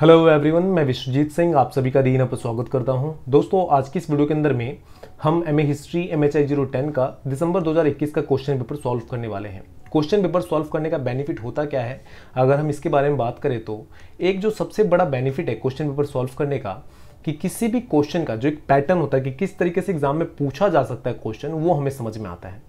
hello everyone मैं विश्वजीत सिंह आप सभी का दिन पर स्वागत करता हूं दोस्तों आज की इस वीडियो के अंदर में हम M history M H I zero ten का दिसंबर 2021 का क्वेश्चन पेपर सॉल्व करने वाले हैं क्वेश्चन पेपर सॉल्व करने का बेनिफिट होता क्या है अगर हम इसके बारे में बात करें तो एक जो सबसे बड़ा बेनिफिट है क्वेश्चन पेपर सॉल्व करने का कि किसी भी क्वेश्चन का जो एक पैटर्न होता है कि किस तरीके से एग्जाम में पूछा जा सकता है क्वेश्चन वो हमें समझ में आता है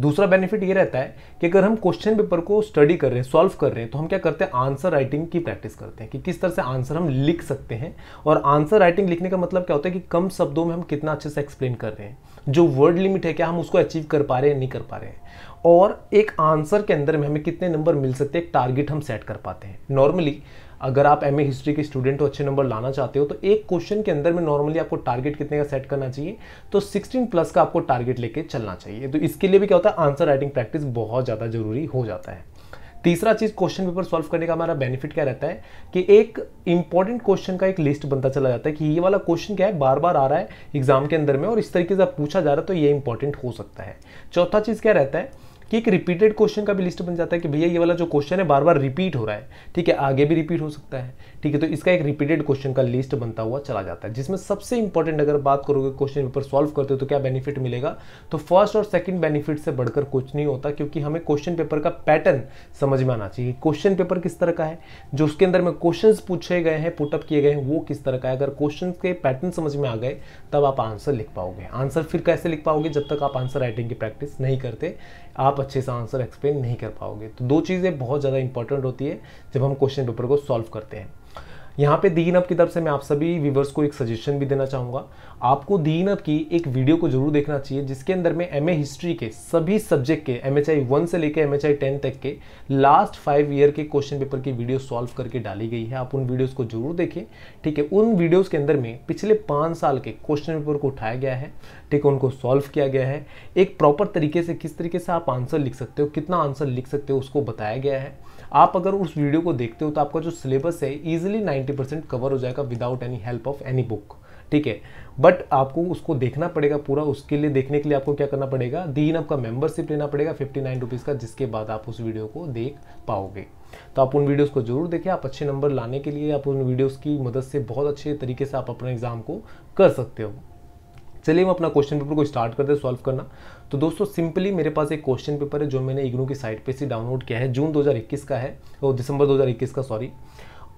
दूसरा बेनिफिट ये रहता है कि अगर हम क्वेश्चन पेपर को स्टडी कर रहे हैं सॉल्व कर रहे हैं तो हम क्या करते हैं आंसर राइटिंग की प्रैक्टिस करते हैं कि किस तरह से आंसर हम लिख सकते हैं और आंसर राइटिंग लिखने का मतलब क्या होता है कि कम शब्दों में हम कितना अच्छे से एक्सप्लेन कर रहे हैं जो वर्ड लिमिट है क्या हम उसको अचीव कर पा रहे हैं नहीं कर पा रहे हैं और एक आंसर के अंदर में हमें कितने नंबर मिल सकते हैं एक टारगेट हम सेट कर पाते हैं नॉर्मली अगर आप एम हिस्ट्री के स्टूडेंट हो अच्छे नंबर लाना चाहते हो तो एक क्वेश्चन के अंदर में नॉर्मली आपको टारगेट कितने का सेट करना चाहिए तो 16 प्लस का आपको टारगेट लेके चलना चाहिए तो इसके लिए भी क्या होता है आंसर राइटिंग प्रैक्टिस बहुत ज़्यादा जरूरी हो जाता है तीसरा चीज़ क्वेश्चन पेपर सॉल्व करने का हमारा बेनिफिट क्या रहता है कि एक इंपॉर्टेंट क्वेश्चन का एक लिस्ट बनता चला जाता है कि ये वाला क्वेश्चन क्या है बार बार आ रहा है एग्जाम के अंदर में और इस तरीके से पूछा जा रहा है तो ये इंपॉर्टेंट हो सकता है चौथा चीज़ क्या रहता है कि एक रिपीटेड क्वेश्चन का भी लिस्ट बन जाता है कि भैया ये वाला जो क्वेश्चन है बार बार रिपीट हो रहा है ठीक है आगे भी रिपीट हो सकता है ठीक है तो इसका एक रिपीटेड क्वेश्चन का लिस्ट बनता हुआ चला जाता है जिसमें सबसे इंपॉर्टेंट अगर बात करोगे क्वेश्चन पेपर सॉल्व करते हो तो क्या बेनिफिट मिलेगा तो फर्स्ट और सेकेंड बेनिफिट से बढ़कर कुछ नहीं होता क्योंकि हमें क्वेश्चन पेपर का पैटर्न समझ में आना चाहिए क्वेश्चन पेपर किस तरह का है जो उसके अंदर में क्वेश्चन पूछे गए हैं पुटअप किए गए हैं वो किस तरह का है अगर क्वेश्चन के पैटर्न समझ में आ गए तब आप आंसर लिख पाओगे आंसर फिर कैसे लिख पाओगे जब तक आप आंसर राइटिंग की प्रैक्टिस नहीं करते आप अच्छे से आंसर एक्सप्लेन नहीं कर पाओगे तो दो चीज़ें बहुत ज़्यादा इंपॉर्टेंट होती है जब हम क्वेश्चन पेपर को सॉल्व करते हैं यहाँ पे दीन अप की तरफ से मैं आप सभी व्यूवर्स को एक सजेशन भी देना चाहूँगा आपको दीन अप की एक वीडियो को जरूर देखना चाहिए जिसके अंदर में एम हिस्ट्री के सभी सब्जेक्ट के एम एच आई वन से लेकर एम एच आई टेन तक के लास्ट फाइव ईयर के क्वेश्चन पेपर की वीडियो सॉल्व करके डाली गई है आप उन वीडियोज़ को जरूर देखें ठीक है उन वीडियोज़ के अंदर में पिछले पाँच साल के क्वेश्चन पेपर को उठाया गया है ठीक है उनको सॉल्व किया गया है एक प्रॉपर तरीके से किस तरीके से आप आंसर लिख सकते हो कितना आंसर लिख सकते हो उसको बताया गया है आप अगर उस वीडियो को देखते हो तो आपका जो सिलेबस है ईजिली नाइन्टी परसेंट कवर हो जाएगा without any help of any book ठीक है बट आपको उसको देखना पड़ेगा पूरा उसके लिए देखने के लिए आपको क्या करना पड़ेगा दीन आपका मेंबरशिप लेना पड़ेगा फिफ्टी नाइन रुपीज़ का जिसके बाद आप उस वीडियो को देख पाओगे तो आप उन वीडियोस को जरूर देखें आप अच्छे नंबर लाने के लिए आप उन वीडियोस की मदद से बहुत अच्छे तरीके से आप अपने एग्जाम को कर सकते हो चलिए हम अपना क्वेश्चन पेपर को स्टार्ट करते हैं सॉल्व करना तो दोस्तों सिंपली मेरे पास एक क्वेश्चन पेपर है जो मैंने इग्नू की साइट पे से डाउनलोड किया है जून 2021 का है वो दिसंबर 2021 का सॉरी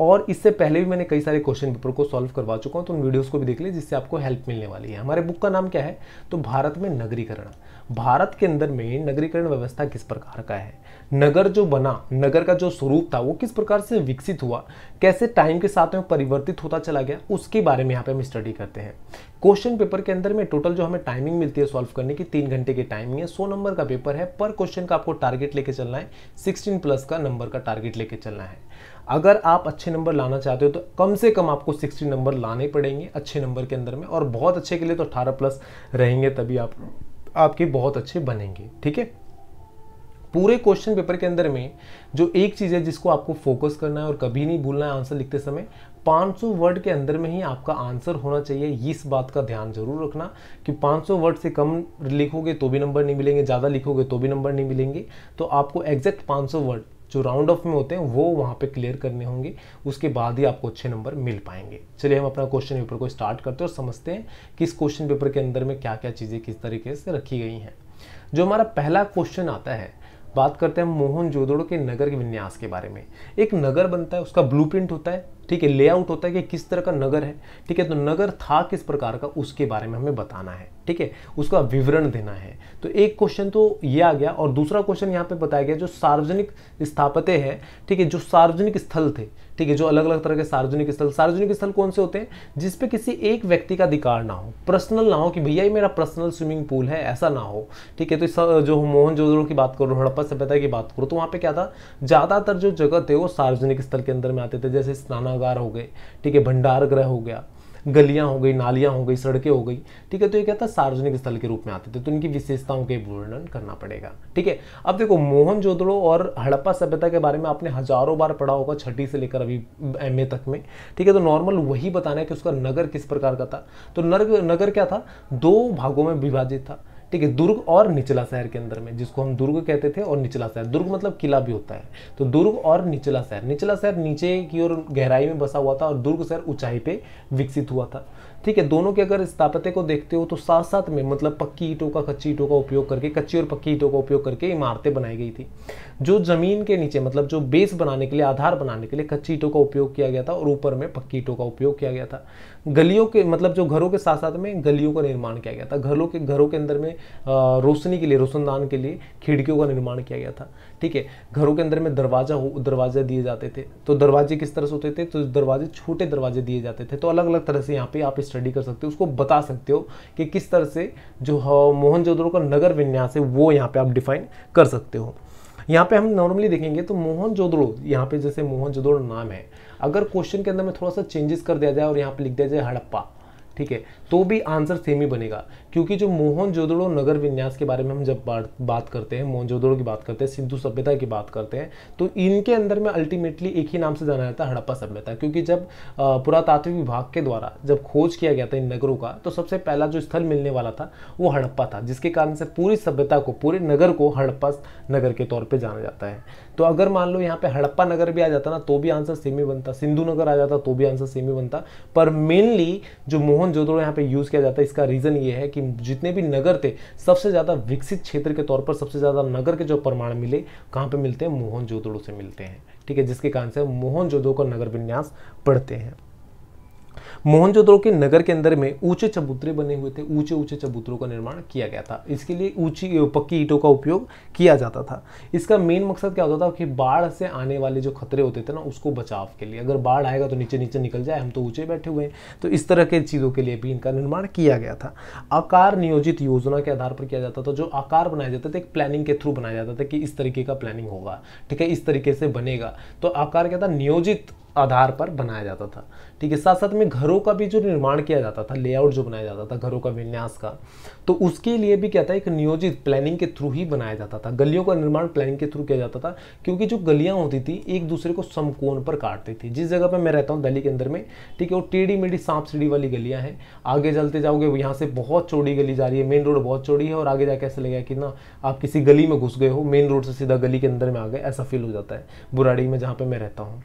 और इससे पहले भी मैंने कई सारे क्वेश्चन पेपर को सॉल्व करवा चुका हूँ तो उन वीडियोज़ को भी देख लें जिससे आपको हेल्प मिलने वाली है हमारे बुक का नाम क्या है तो भारत में नगरीकरण भारत के अंदर में नगरीकरण व्यवस्था किस प्रकार का है नगर जो बना नगर का जो स्वरूप था वो किस प्रकार से विकसित हुआ कैसे टाइम के साथ में परिवर्तित होता चला गया उसके बारे में यहाँ पे हम स्टडी करते हैं क्वेश्चन पेपर के अंदर में टोटल जो हमें टाइमिंग मिलती है सॉल्व करने की तीन घंटे की टाइमिंग है सौ नंबर का पेपर है पर क्वेश्चन का आपको टारगेट लेके चलना है सिक्सटीन प्लस का नंबर का टारगेट लेके चलना है अगर आप अच्छे नंबर लाना चाहते हो तो कम से कम आपको 60 नंबर लाने पड़ेंगे अच्छे नंबर के अंदर में और बहुत अच्छे के लिए तो अठारह प्लस रहेंगे तभी आप आपके बहुत अच्छे बनेंगे ठीक है पूरे क्वेश्चन पेपर के अंदर में जो एक चीज़ है जिसको आपको फोकस करना है और कभी नहीं भूलना है आंसर लिखते समय 500 वर्ड के अंदर में ही आपका आंसर होना चाहिए इस बात का ध्यान जरूर रखना कि 500 वर्ड से कम लिखोगे तो भी नंबर नहीं मिलेंगे ज़्यादा लिखोगे तो भी नंबर नहीं मिलेंगे तो आपको एग्जैक्ट 500 वर्ड जो राउंड ऑफ में होते हैं वो वहाँ पे क्लियर करने होंगे उसके बाद ही आपको अच्छे नंबर मिल पाएंगे चलिए हम अपना क्वेश्चन पेपर को स्टार्ट करते हैं और समझते हैं कि इस क्वेश्चन पेपर के अंदर में क्या क्या चीज़ें किस तरीके से रखी गई हैं जो हमारा पहला क्वेश्चन आता है बात करते हैं मोहन जोदड़ो के नगर के विन्यास के बारे में एक नगर बनता है उसका ब्लूप्रिंट होता है ठीक है लेआउट होता है कि किस तरह का नगर है ठीक है तो नगर था किस प्रकार का उसके बारे में हमें बताना है ठीक है उसका विवरण देना है तो एक क्वेश्चन तो ये आ गया और दूसरा क्वेश्चन यहाँ पे बताया गया जो सार्वजनिक स्थापत्य है ठीक है जो सार्वजनिक स्थल थे ठीक है जो अलग अलग तरह के सार्वजनिक स्थल सार्वजनिक स्थल कौन से होते हैं जिसपे किसी एक व्यक्ति का अधिकार ना हो पर्सनल ना हो कि भैया ये मेरा पर्सनल स्विमिंग पूल है ऐसा ना हो ठीक है तो जो मोहन जोदड़ो की बात करो हड़प्पा सभ्यता की बात करो तो वहाँ पे क्या था ज़्यादातर जो जगह थे वो सार्वजनिक स्थल के अंदर में आते थे जैसे स्नाना गुनागार हो गए ठीक है भंडार गृह हो गया गलियां हो गई नालियां हो गई सड़कें हो गई ठीक है तो ये क्या था सार्वजनिक स्थल के रूप में आते थे तो इनकी विशेषताओं के वर्णन करना पड़ेगा ठीक है अब देखो मोहन जोदड़ो और हड़प्पा सभ्यता के बारे में आपने हजारों बार पढ़ा होगा छठी से लेकर अभी एम तक में ठीक है तो नॉर्मल वही बताना है कि उसका नगर किस प्रकार का था तो नगर नगर क्या था दो भागों में विभाजित था ठीक है दुर्ग और निचला शहर के अंदर में जिसको हम दुर्ग कहते थे और निचला शहर दुर्ग मतलब किला भी होता है तो दुर्ग और निचला शहर निचला शहर नीचे की ओर गहराई में बसा हुआ था और दुर्ग शहर ऊंचाई पे विकसित हुआ था ठीक है दोनों के अगर स्थापत्य को देखते हो तो साथ साथ में मतलब पक्की ईटों का कच्ची ईटों का उपयोग करके कच्ची और पक्की ईटों का उपयोग करके इमारतें बनाई गई थी जो जमीन के नीचे मतलब जो बेस बनाने के लिए आधार बनाने के लिए कच्ची ईटों का उपयोग किया गया था और ऊपर में पक्की ईटों का उपयोग किया गया था गलियों के मतलब जो घरों के साथ साथ में गलियों का निर्माण किया गया था घरों के घरों के अंदर में रोशनी के लिए रोशनदान के लिए खिड़कियों का निर्माण किया गया था ठीक है घरों के अंदर में दरवाजा हो दरवाजे दिए जाते थे तो दरवाजे किस तरह से होते थे तो दरवाजे छोटे दरवाजे दिए जाते थे तो अलग अलग तरह से यहाँ पे आप इस स्टडी कर सकते हो उसको बता सकते हो कि किस तरह से जो जोदड़ो का नगर विन्यास है वो यहाँ पे आप डिफाइन कर सकते हो यहाँ पे हम नॉर्मली देखेंगे तो मोहन जोदड़ो यहाँ पे जैसे जोदड़ो नाम है अगर क्वेश्चन के अंदर में थोड़ा सा चेंजेस कर दिया जाए और यहाँ पे लिख दिया जाए हड़प्पा ठीक है तो भी आंसर सेम ही बनेगा क्योंकि जो मोहन जोदड़ो नगर विन्यास के बारे में हम जब बात करते हैं मोहन जोदड़ो की बात करते हैं सिंधु सभ्यता की बात करते हैं तो इनके अंदर में अल्टीमेटली एक ही नाम से जाना जाता है हड़प्पा सभ्यता क्योंकि जब पुरातात्विक विभाग के द्वारा जब खोज किया गया था इन नगरों का तो सबसे पहला जो स्थल मिलने वाला था वो हड़प्पा था जिसके कारण से पूरी सभ्यता को पूरे नगर को हड़प्पा नगर के तौर पर जाना जाता है तो अगर मान लो यहाँ पे हड़प्पा नगर भी आ जाता ना तो भी आंसर सेम ही बनता सिंधु नगर आ जाता तो भी आंसर सेम ही बनता पर मेनली जो मोहन जोदड़ो यहाँ पे यूज़ किया जाता है इसका रीज़न ये है कि जितने भी नगर थे सबसे ज़्यादा विकसित क्षेत्र के तौर पर सबसे ज़्यादा नगर के जो प्रमाण मिले कहाँ पर मिलते हैं मोहन जोदड़ो से मिलते हैं ठीक है जिसके कारण से मोहन जोदड़ो का नगर विन्यास पढ़ते हैं मोहनजोदड़ो के नगर के अंदर में ऊंचे चबूतरे बने हुए थे ऊंचे ऊंचे चबूतरों का निर्माण किया गया था इसके लिए ऊंची पक्की ईटों का उपयोग किया जाता था इसका मेन मकसद क्या होता था कि बाढ़ से आने वाले जो खतरे होते थे ना उसको बचाव के लिए अगर बाढ़ आएगा तो नीचे नीचे निकल जाए हम तो ऊंचे बैठे हुए हैं तो इस तरह के चीज़ों के लिए भी इनका निर्माण किया गया था आकार नियोजित योजना के आधार पर किया जाता था जो आकार बनाया जाता था एक प्लानिंग के थ्रू बनाया जाता था कि इस तरीके का प्लानिंग होगा ठीक है इस तरीके से बनेगा तो आकार क्या था नियोजित आधार पर बनाया जाता था ठीक है साथ साथ में घरों का भी जो निर्माण किया जाता था लेआउट जो बनाया जाता था घरों का विन्यास का तो उसके लिए भी क्या था एक नियोजित प्लानिंग के थ्रू ही बनाया जाता था गलियों का निर्माण प्लानिंग के थ्रू किया जाता था क्योंकि जो गलियाँ होती थी एक दूसरे को समकोण पर काटती थी जिस जगह पर मैं रहता हूँ दिल्ली के अंदर में ठीक है वो टेढ़ी मेढ़ी सांप सीढ़ी वाली गलियाँ हैं आगे चलते जाओगे यहाँ से बहुत चौड़ी गली जा रही है मेन रोड बहुत चौड़ी है और आगे जाके ऐसा लगेगा कि ना आप किसी गली में घुस गए हो मेन रोड से सीधा गली के अंदर में आ गए ऐसा फील हो जाता है बुराड़ी में जहाँ पर मैं रहता हूँ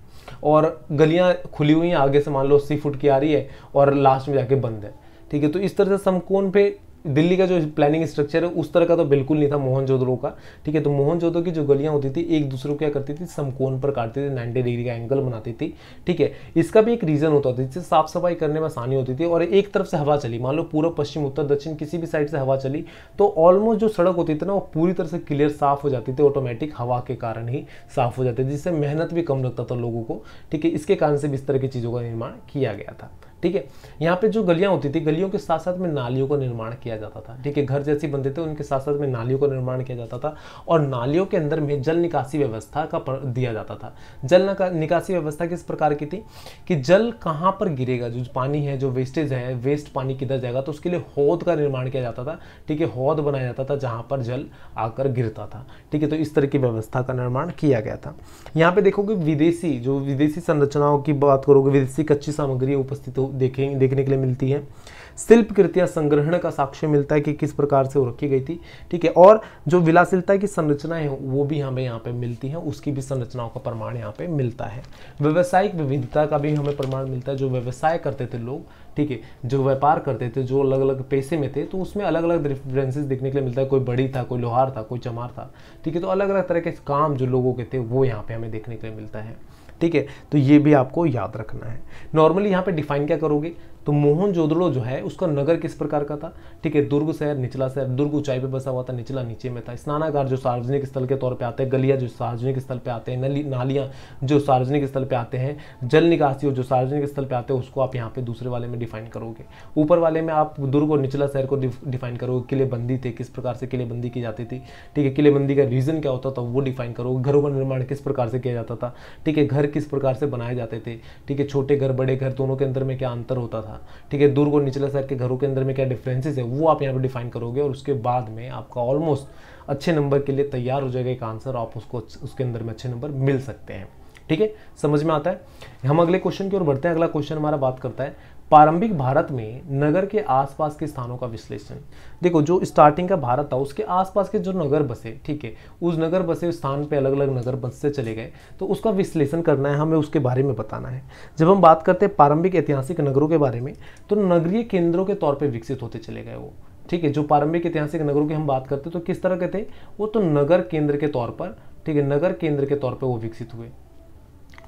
और गलियाँ खुली हुई हैं आगे से मान लो अस्सी फुट की आ रही है और लास्ट में जाके बंद है ठीक है तो इस तरह से समकोण पे दिल्ली का जो प्लानिंग स्ट्रक्चर है उस तरह का तो बिल्कुल नहीं था मोहन जोदड़ो का ठीक है तो मोहन जोदड़ो की जो गलियां होती थी एक दूसरे को क्या करती थी समकोन पर काटती थी नाइन्टी डिग्री का एंगल बनाती थी ठीक है इसका भी एक रीज़न होता था जिससे साफ सफाई करने में आसानी होती थी और एक तरफ से हवा चली मान लो पूरा पश्चिम उत्तर दक्षिण किसी भी साइड से हवा चली तो ऑलमोस्ट जो सड़क होती थी ना वो पूरी तरह से क्लियर साफ हो जाती थी ऑटोमेटिक हवा के कारण ही साफ हो जाती थी जिससे मेहनत भी कम लगता था लोगों को ठीक है इसके कारण से भी इस तरह की चीज़ों का निर्माण किया गया था ठीक है यहाँ पे जो गलियाँ होती थी गलियों के साथ साथ में नालियों का निर्माण किया जाता था ठीक है घर जैसे बनते थे उनके साथ साथ में नालियों का निर्माण किया जाता था और नालियों के अंदर में जल निकासी व्यवस्था का दिया जाता था जल निकासी व्यवस्था किस प्रकार की थी कि जल कहाँ पर गिरेगा जो पानी है जो वेस्टेज है वेस्ट पानी किधर जाएगा तो उसके लिए हौद का निर्माण किया जाता था ठीक है हौद बनाया जाता था जहाँ पर जल आकर गिरता था ठीक है तो इस तरह की व्यवस्था का निर्माण किया गया था यहाँ पे देखोगे विदेशी जो विदेशी संरचनाओं की बात करोगे विदेशी कच्ची सामग्री उपस्थित हो देखें देखने के लिए मिलती है शिल्प कृतियां संग्रहण का साक्ष्य मिलता है कि किस प्रकार से वो रखी गई थी ठीक है और जो विलासिलता की संरचनाएं हैं वो भी हमें यहाँ पे मिलती हैं उसकी भी संरचनाओं का प्रमाण यहाँ पे मिलता है व्यवसायिक विविधता का भी हमें प्रमाण मिलता है जो व्यवसाय करते थे लोग ठीक है जो व्यापार करते थे जो अलग अलग पैसे में थे तो उसमें अलग अलग रेफरेंसेज देखने के लिए मिलता है कोई बड़ी था कोई लोहार था कोई चमार था ठीक है तो अलग अलग तरह के काम जो लोगों के थे वो यहाँ पर हमें देखने के लिए मिलता है ठीक है तो ये भी आपको याद रखना है नॉर्मली यहाँ पे डिफाइन क्या करोगे तो मोहन जोदड़ो जो है उसका नगर किस प्रकार का था ठीक है दुर्ग शहर निचला शहर दुर्ग ऊंचाई पे बसा हुआ था निचला नीचे में था स्नानागार जो सार्वजनिक स्थल के तौर पे आते हैं गलियां जो सार्वजनिक स्थल पे आते हैं नली नालियां जो सार्वजनिक स्थल पे आते हैं जल निकासी और जो सार्वजनिक स्थल पे आते हैं उसको आप यहाँ पे दूसरे वाले में डिफाइन करोगे ऊपर वाले में आप दुर्ग और निचला शहर को डिफाइन करोगे किलेबंदी थे किस प्रकार से किलेबंदी की जाती थी ठीक है किलेबंदी का रीजन क्या होता था वो डिफाइन करोगे घरों का निर्माण किस प्रकार से किया जाता था ठीक है घर किस प्रकार से बनाए जाते थे ठीक है छोटे घर बड़े घर दोनों के अंदर में क्या अंतर होता था था ठीक है दूर और निचले स्तर के घरों के अंदर में क्या डिफरेंसेस है वो आप यहाँ पर डिफाइन करोगे और उसके बाद में आपका ऑलमोस्ट अच्छे नंबर के लिए तैयार हो जाएगा एक आंसर आप उसको उसके अंदर में अच्छे नंबर मिल सकते हैं ठीक है समझ में आता है हम अगले क्वेश्चन की ओर बढ़ते हैं अगला क्वेश्चन हमारा बात करता है प्रारंभिक भारत में नगर के आसपास के स्थानों का विश्लेषण देखो जो स्टार्टिंग का भारत था उसके आसपास के जो नगर बसे ठीक है उस नगर बसे स्थान पे अलग अलग नगर बस से चले गए तो उसका विश्लेषण करना है हमें उसके बारे में बताना है जब हम बात करते हैं प्रारंभिक ऐतिहासिक नगरों के बारे में तो नगरीय केंद्रों के तौर पर विकसित होते चले गए वो ठीक है जो प्रारंभिक ऐतिहासिक नगरों की हम बात करते तो किस तरह के थे वो तो नगर केंद्र के तौर पर ठीक है नगर केंद्र के तौर पर वो विकसित हुए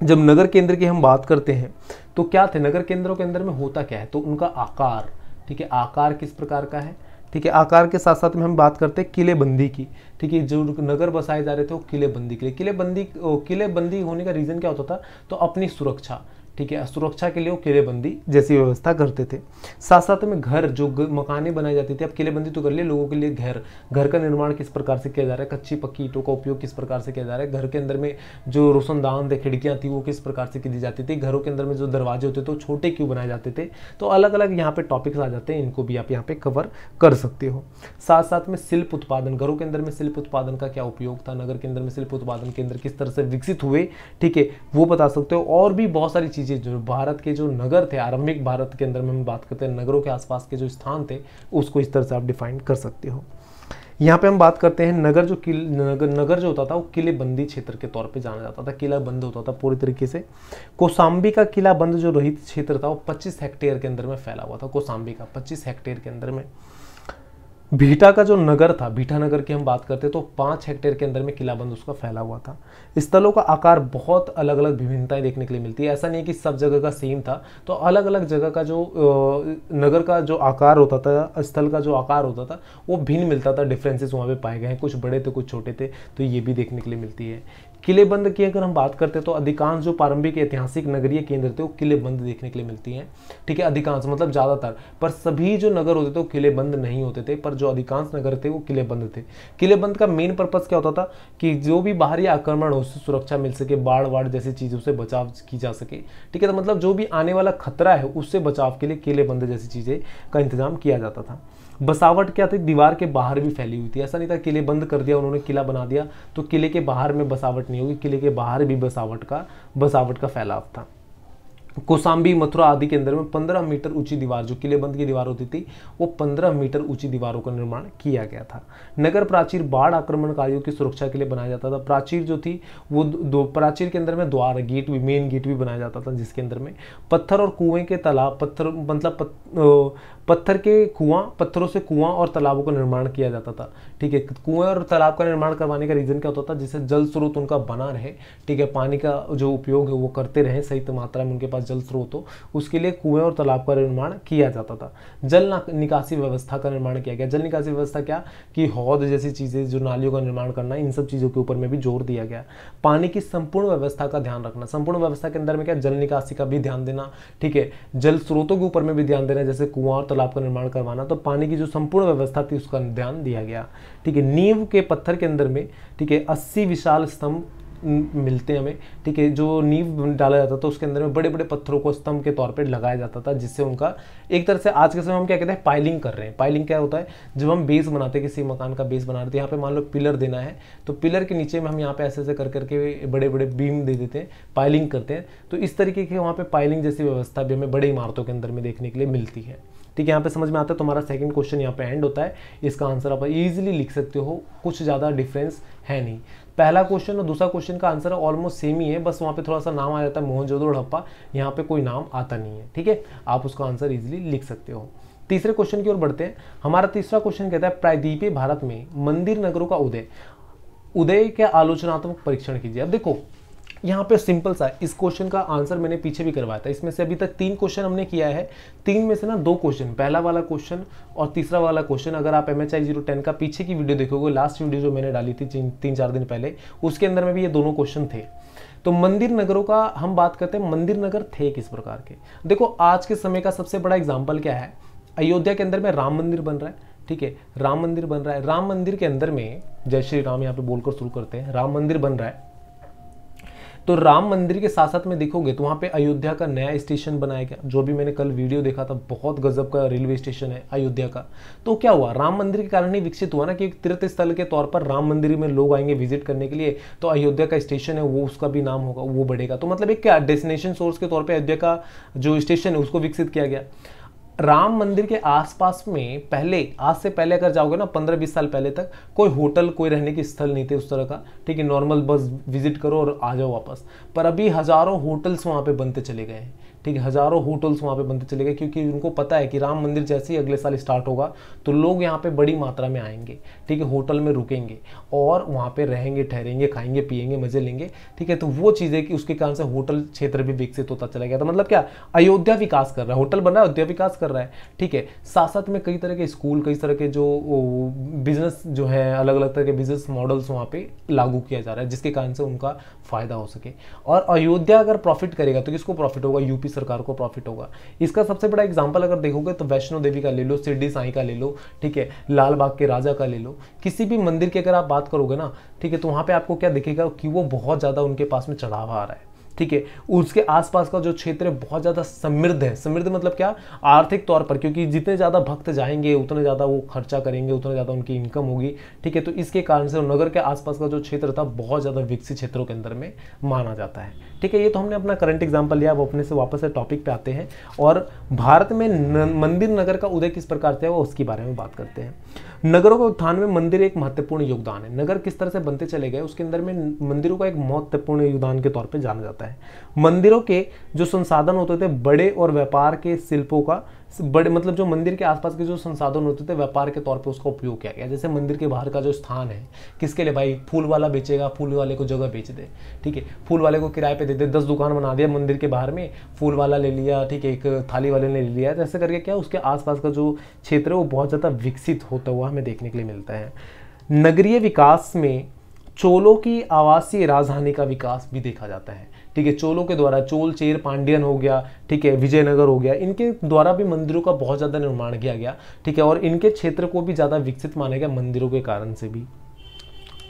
जब नगर केंद्र की हम बात करते हैं तो क्या थे नगर केंद्रों के अंदर में होता क्या है तो उनका आकार ठीक है आकार किस प्रकार का है ठीक है आकार के साथ साथ में हम बात करते हैं किलेबंदी की ठीक है जो नगर बसाए जा रहे थे वो किलेबंदी के लिए किलेबंदी किलेबंदी होने का रीज़न क्या होता था तो अपनी सुरक्षा ठीक है सुरक्षा के लिए वो किलेबंदी जैसी व्यवस्था करते थे साथ साथ में घर जो मकानें बनाई जाती थी अब किलेबंदी तो कर लिए लोगों के लिए घर घर का निर्माण किस प्रकार से किया जा रहा है कच्ची पक्की ईटों का उपयोग किस प्रकार से किया जा रहा है घर के अंदर में जो रोशनदान थे खिड़कियाँ थी वो किस प्रकार से की दी जाती थी घरों के अंदर में जो दरवाजे होते थे वो छोटे क्यों बनाए जाते थे तो अलग अलग यहाँ पे टॉपिक्स आ जाते हैं इनको भी आप यहाँ पे कवर कर सकते हो साथ साथ में शिल्प उत्पादन घरों के अंदर में शिल्प उत्पादन का क्या उपयोग था नगर के अंदर में शिल्प उत्पादन केंद्र किस तरह से विकसित हुए ठीक है वो बता सकते हो और भी बहुत सारी चीज़ चीज़ें जो भारत के जो नगर थे आरंभिक भारत के अंदर में हम बात करते हैं नगरों के आसपास के जो स्थान थे उसको इस तरह से आप डिफाइन कर सकते हो यहाँ पे हम बात करते हैं नगर जो किल नगर नगर जो होता था वो किले बंदी क्षेत्र के तौर पे जाना जाता था किला बंद होता था पूरी तरीके से कोसाम्बी का किला बंद जो रोहित क्षेत्र था वो 25 हेक्टेयर के अंदर में फैला हुआ था कोसाम्बी का 25 हेक्टेयर के अंदर में बीटा का जो नगर था बीटा नगर की हम बात करते तो पाँच हेक्टेयर के अंदर में किलाबंद उसका फैला हुआ था स्थलों का आकार बहुत अलग अलग विभिन्नताएं देखने के लिए मिलती है ऐसा नहीं कि सब जगह का सेम था तो अलग अलग जगह का जो नगर का जो आकार होता था स्थल का जो आकार होता था वो भिन्न मिलता था डिफ्रेंसेस वहाँ पर पाए गए हैं कुछ बड़े थे कुछ छोटे थे तो ये भी देखने के लिए मिलती है किलेबंद की अगर हम बात करते हैं तो अधिकांश जो प्रारंभिक ऐतिहासिक नगरीय केंद्र थे वो किलेबंद देखने के लिए मिलती हैं ठीक है अधिकांश मतलब ज़्यादातर पर सभी जो नगर होते थे वो किलेबंद नहीं होते थे पर जो अधिकांश नगर थे वो किलेबंद थे किलेबंद का मेन पर्पज़ क्या होता था कि जो भी बाहरी आक्रमण हो उससे सुरक्षा मिल सके बाढ़ वाड़ जैसी चीज़ों से बचाव की जा सके ठीक है तो मतलब जो भी आने वाला खतरा है उससे बचाव के लिए किलेबंद जैसी चीज़ें का इंतजाम किया जाता था बसावट क्या थी दीवार के बाहर भी फैली हुई थी ऐसा नहीं था किले बंद कर दिया उन्होंने किला बना दिया तो किले के बाहर में बसावट नहीं होगी किले के बाहर भी बसावट का बसावट का फैलाव था कोसाम्बी मथुरा आदि के अंदर में 15 मीटर ऊंची दीवार जो किलेबंद की दीवार होती थी वो 15 मीटर ऊंची दीवारों का निर्माण किया गया था नगर प्राचीर बाढ़ आक्रमणकारियों की सुरक्षा के लिए बनाया जाता था प्राचीर जो थी वो दो प्राचीर के अंदर में द्वार गेट भी मेन गेट भी बनाया जाता था जिसके अंदर में पत्थर और कुएं के तालाब पत्थर मतलब पत, पत्थर के कुआं पत्थरों से कुआं और तालाबों का निर्माण किया जाता था ठीक है कुएं और तालाब का निर्माण करवाने का रीज़न क्या होता था जिससे जल स्रोत उनका बना रहे ठीक है पानी का जो उपयोग है वो करते रहें सही मात्रा में उनके पास जल स्रोत हो उसके लिए कुएं और तालाब का निर्माण किया जाता था जल निकासी व्यवस्था का निर्माण किया गया जल निकासी व्यवस्था क्या कि हौद जैसी चीज़ें जो नालियों का निर्माण करना इन सब चीज़ों के ऊपर में भी जोर दिया गया पानी की संपूर्ण व्यवस्था का ध्यान रखना संपूर्ण व्यवस्था के अंदर में क्या जल निकासी का भी ध्यान देना ठीक है जल स्रोतों के ऊपर में भी ध्यान देना जैसे कुआं और तालाब तालाब का निर्माण करवाना तो पानी की जो संपूर्ण व्यवस्था थी उसका ध्यान दिया गया ठीक है नींव के पत्थर के अंदर में ठीक है अस्सी विशाल स्तंभ मिलते हैं हमें ठीक है जो नींव डाला जाता था उसके अंदर में बड़े बड़े पत्थरों को स्तंभ के तौर पर लगाया जाता था जिससे उनका एक तरह से आज के समय हम क्या कहते हैं पाइलिंग कर रहे हैं पाइलिंग क्या होता है जब हम बेस बनाते हैं किसी मकान का बेस बना रहे थे तो यहाँ पे मान लो पिलर देना है तो पिलर के नीचे में हम यहाँ पे ऐसे ऐसे कर करके बड़े बड़े बीम दे देते हैं पाइलिंग करते हैं तो इस तरीके की वहाँ पर पाइलिंग जैसी व्यवस्था भी हमें बड़े इमारतों के अंदर में देखने के लिए मिलती है ठीक है यहाँ पे समझ में आता है तो हमारा सेकंड क्वेश्चन यहाँ पे एंड होता है इसका आंसर आप इजीली लिख सकते हो कुछ ज़्यादा डिफरेंस है नहीं पहला क्वेश्चन और दूसरा क्वेश्चन का आंसर ऑलमोस्ट सेम ही है बस वहाँ पे थोड़ा सा नाम आ जाता है मोहनजोदड़ो हड़प्पा यहाँ पे कोई नाम आता नहीं है ठीक है आप उसका आंसर ईजिली लिख सकते हो तीसरे क्वेश्चन की ओर बढ़ते हैं हमारा तीसरा क्वेश्चन कहता है प्रायद्वीपीय भारत में मंदिर नगरों का उदय उदय के आलोचनात्मक परीक्षण कीजिए अब देखो यहाँ पे सिंपल सा इस क्वेश्चन का आंसर मैंने पीछे भी करवाया था इसमें से अभी तक तीन क्वेश्चन हमने किया है तीन में से ना दो क्वेश्चन पहला वाला क्वेश्चन और तीसरा वाला क्वेश्चन अगर आप M H I zero ten का पीछे की वीडियो देखोगे लास्ट वीडियो जो मैंने डाली थी तीन चार दिन पहले उसके अंदर में भी ये दोनों क्वेश्चन थे तो मंदिर नगरों का हम बात करते हैं मंदिर नगर थे किस प्रकार के देखो आज के समय का सबसे बड़ा एग्जाम्पल क्या है अयोध्या के अंदर में राम मंदिर बन रहा है ठीक है राम मंदिर बन रहा है राम मंदिर के अंदर में जय श्री राम यहाँ पे बोलकर शुरू करते हैं राम मंदिर बन रहा है तो राम मंदिर के साथ साथ में देखोगे तो वहाँ पे अयोध्या का नया स्टेशन बनाया गया जो भी मैंने कल वीडियो देखा था बहुत गजब का रेलवे स्टेशन है अयोध्या का तो क्या हुआ राम मंदिर के कारण ही विकसित हुआ ना कि तीर्थ स्थल के तौर पर राम मंदिर में लोग आएंगे विजिट करने के लिए तो अयोध्या का स्टेशन है वो उसका भी नाम होगा वो बढ़ेगा तो मतलब एक क्या डेस्टिनेशन सोर्स के तौर पर अयोध्या का जो स्टेशन है उसको विकसित किया गया राम मंदिर के आसपास में पहले आज से पहले अगर जाओगे ना पंद्रह बीस साल पहले तक कोई होटल कोई रहने के स्थल नहीं थे उस तरह का ठीक है नॉर्मल बस विजिट करो और आ जाओ वापस पर अभी हज़ारों होटल्स वहाँ पे बनते चले गए हैं ठीक है हज़ारों होटल्स वहाँ पे बनते चले गए क्योंकि उनको पता है कि राम मंदिर जैसे ही अगले साल स्टार्ट होगा तो लोग यहाँ पे बड़ी मात्रा में आएंगे ठीक है होटल में रुकेंगे और वहाँ पे रहेंगे ठहरेंगे खाएंगे पिएंगे मज़े लेंगे ठीक है तो वो चीज़ है कि उसके कारण से होटल क्षेत्र भी विकसित होता चला गया था मतलब क्या अयोध्या विकास कर रहा है होटल बन रहा है अयोध्या विकास कर रहा है ठीक है साथ साथ में कई तरह के स्कूल कई तरह के जो बिजनेस जो है अलग अलग तरह के बिजनेस मॉडल्स वहाँ पर लागू किया जा रहा है जिसके कारण से उनका फ़ायदा हो सके और अयोध्या अगर प्रॉफिट करेगा तो किसको प्रॉफिट होगा यूपी सरकार को प्रॉफिट होगा इसका सबसे बड़ा एग्जाम्पल अगर देखोगे तो वैष्णो देवी का ले लो सिरडी साई का ले लो ठीक है लाल बाग के राजा का ले लो किसी भी मंदिर की अगर आप बात करोगे ना ठीक है तो वहां पर आपको क्या दिखेगा कि वो बहुत ज़्यादा उनके पास में चढ़ावा आ रहा है ठीक है उसके आसपास का जो क्षेत्र है बहुत ज़्यादा समृद्ध है समृद्ध मतलब क्या आर्थिक तौर पर क्योंकि जितने ज़्यादा भक्त जाएंगे उतने ज़्यादा वो खर्चा करेंगे उतने ज़्यादा उनकी इनकम होगी ठीक है तो इसके कारण से नगर के आसपास का जो क्षेत्र था बहुत ज़्यादा विकसित क्षेत्रों के अंदर में माना जाता है ठीक है ये तो हमने अपना करंट एग्जाम्पल लिया अब अपने से वापस से टॉपिक पे आते हैं और भारत में मंदिर नगर का उदय किस प्रकार से है वो उसके बारे में बात करते हैं नगरों के उत्थान में मंदिर एक महत्वपूर्ण योगदान है नगर किस तरह से बनते चले गए उसके अंदर में मंदिरों का एक महत्वपूर्ण योगदान के तौर पर जाना जाता है मंदिरों के जो संसाधन होते थे बड़े और व्यापार के शिल्पों का बड़े मतलब जो मंदिर के आसपास के जो संसाधन होते थे व्यापार के तौर पे उसका उपयोग किया गया जैसे मंदिर के बाहर का जो स्थान है किसके लिए भाई फूल वाला बेचेगा फूल वाले को जगह बेच दे ठीक है फूल वाले को किराए पे दे दे दस दुकान बना दिया मंदिर के बाहर में फूल वाला ले लिया ठीक है एक थाली वाले ने ले लिया तो ऐसे करके क्या उसके आसपास का जो क्षेत्र है वो बहुत ज़्यादा विकसित होता हुआ हमें देखने के लिए मिलता है नगरीय विकास में चोलों की आवासीय राजधानी का विकास भी देखा जाता है ठीक है चोलों के द्वारा चोल चेर पांडियन हो गया ठीक है विजयनगर हो गया इनके द्वारा भी मंदिरों का बहुत ज़्यादा निर्माण किया गया ठीक है और इनके क्षेत्र को भी ज़्यादा विकसित माना गया मंदिरों के कारण से भी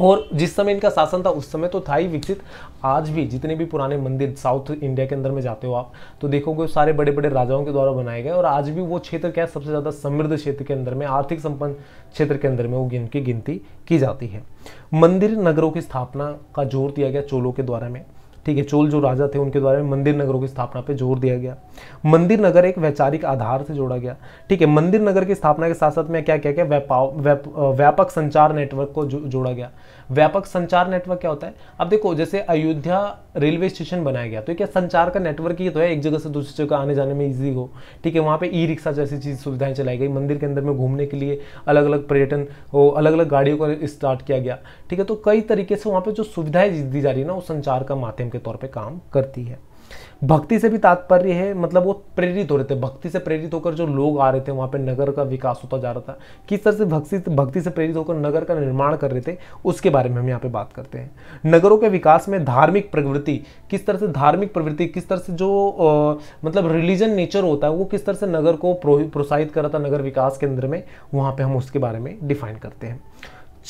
और जिस समय इनका शासन था उस समय तो था ही विकसित आज भी जितने भी पुराने मंदिर साउथ इंडिया के अंदर में जाते हो आप तो देखोगे सारे बड़े बड़े राजाओं के द्वारा बनाए गए और आज भी वो क्षेत्र क्या है सबसे ज़्यादा समृद्ध क्षेत्र के अंदर में आर्थिक संपन्न क्षेत्र के अंदर में वो इनकी गिनती की जाती है मंदिर नगरों की स्थापना का जोर दिया गया चोलों के द्वारा में ठीक है चोल जो राजा थे उनके द्वारा मंदिर नगरों की स्थापना पर जोर दिया गया मंदिर नगर एक वैचारिक आधार से जोड़ा गया ठीक है मंदिर नगर की स्थापना के साथ साथ में क्या क्या क्या व्यापक संचार नेटवर्क को जोड़ा गया व्यापक संचार नेटवर्क क्या होता है अब देखो जैसे अयोध्या रेलवे स्टेशन बनाया गया तो क्या संचार का नेटवर्क ही तो है एक जगह से दूसरी जगह आने जाने में ईजी हो ठीक है वहाँ पे ई रिक्शा जैसी चीज़ सुविधाएं चलाई गई मंदिर के अंदर में घूमने के लिए अलग अलग पर्यटन हो अलग अलग गाड़ियों का स्टार्ट किया गया ठीक है तो कई तरीके से वहाँ पर जो सुविधाएं दी जा रही है ना वो संचार का माध्यम के तौर पर काम करती है भक्ति से भी तात्पर्य है मतलब वो प्रेरित हो रहे थे भक्ति से प्रेरित होकर जो लोग आ रहे थे वहाँ पे नगर का विकास होता जा रहा था किस तरह से भक्ति भक्ति से प्रेरित होकर नगर का निर्माण कर रहे थे उसके बारे में हम यहाँ पे बात करते हैं नगरों के विकास में धार्मिक प्रवृत्ति किस तरह से धार्मिक प्रवृत्ति किस तरह से जो आ, मतलब रिलीजन नेचर होता है वो किस तरह से नगर को प्रोत्साहित कर रहा था नगर विकास केंद्र में वहाँ पर हम उसके बारे में डिफाइन करते हैं